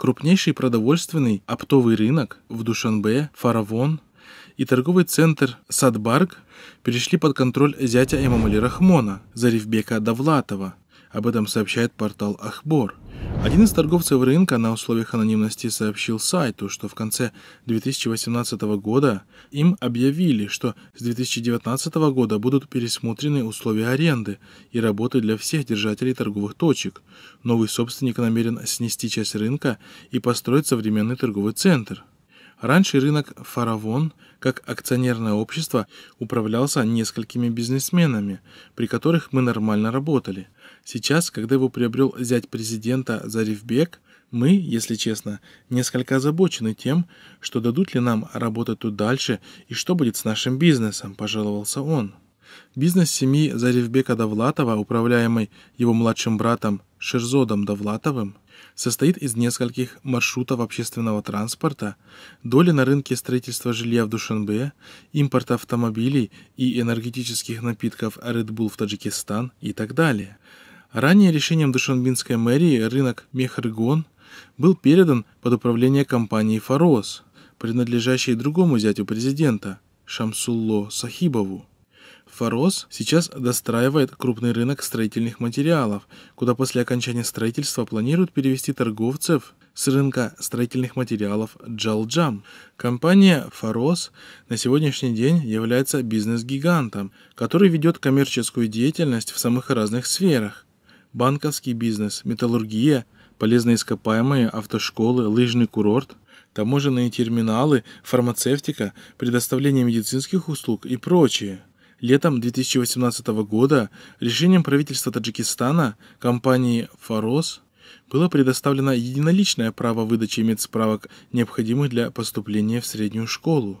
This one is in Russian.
Крупнейший продовольственный оптовый рынок в Душанбе, Фаравон и торговый центр Садбарг перешли под контроль зятя Эмамали Рахмона, Зарифбека Давлатова. Об этом сообщает портал Ахбор. Один из торговцев рынка на условиях анонимности сообщил сайту, что в конце 2018 года им объявили, что с 2019 года будут пересмотрены условия аренды и работы для всех держателей торговых точек. Новый собственник намерен снести часть рынка и построить современный торговый центр – Раньше рынок «Фаравон» как акционерное общество управлялся несколькими бизнесменами, при которых мы нормально работали. Сейчас, когда его приобрел зять президента Зарифбек, мы, если честно, несколько озабочены тем, что дадут ли нам работать тут дальше и что будет с нашим бизнесом, пожаловался он. Бизнес семьи Зарифбека Давлатова, управляемый его младшим братом Шерзодом Довлатовым состоит из нескольких маршрутов общественного транспорта, доли на рынке строительства жилья в Душанбе, импорта автомобилей и энергетических напитков Red Bull в Таджикистан и так далее. Ранее решением Душанбинской мэрии рынок Мехргон был передан под управление компании «Форос», принадлежащей другому зятю президента – Шамсулло Сахибову. Форос сейчас достраивает крупный рынок строительных материалов, куда после окончания строительства планируют перевести торговцев с рынка строительных материалов Джалджам. Компания Форос на сегодняшний день является бизнес-гигантом, который ведет коммерческую деятельность в самых разных сферах. Банковский бизнес, металлургия, полезные ископаемые, автошколы, лыжный курорт – таможенные терминалы, фармацевтика, предоставление медицинских услуг и прочее. Летом 2018 года решением правительства Таджикистана компании «Фарос» было предоставлено единоличное право выдачи медсправок, необходимых для поступления в среднюю школу.